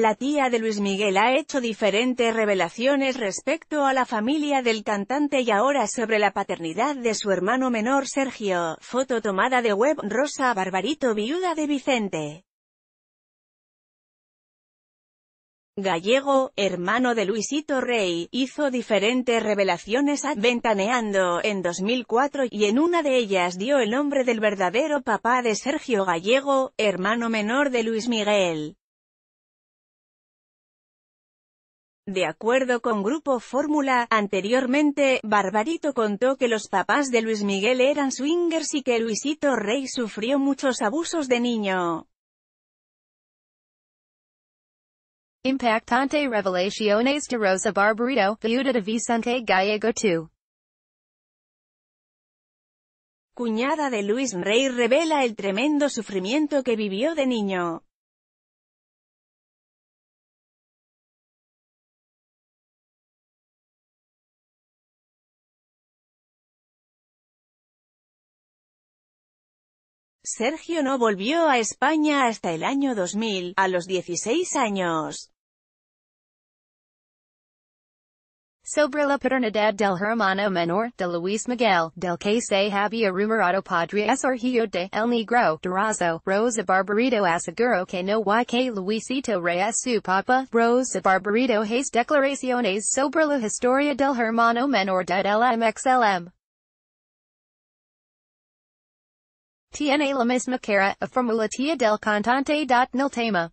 La tía de Luis Miguel ha hecho diferentes revelaciones respecto a la familia del cantante y ahora sobre la paternidad de su hermano menor Sergio, foto tomada de web Rosa Barbarito viuda de Vicente. Gallego, hermano de Luisito Rey, hizo diferentes revelaciones aventaneando en 2004 y en una de ellas dio el nombre del verdadero papá de Sergio Gallego, hermano menor de Luis Miguel. De acuerdo con Grupo Fórmula, anteriormente, Barbarito contó que los papás de Luis Miguel eran swingers y que Luisito Rey sufrió muchos abusos de niño. Impactante revelaciones de Rosa Barbarito, viuda de Vicente Gallego II. Cuñada de Luis Rey revela el tremendo sufrimiento que vivió de niño. Sergio no volvió a España hasta el año 2000, a los 16 años. Sobre la paternidad del hermano menor, de Luis Miguel, del que se había rumorado es sorgio de El Negro, Durazo, Rosa Barbarito aseguró que no y que Luisito Reyes su papa, Rosa Barbarito has declaraciones sobre la historia del hermano menor de LMXLM. TNA la misma cara, a formula del cantante dot nil tema.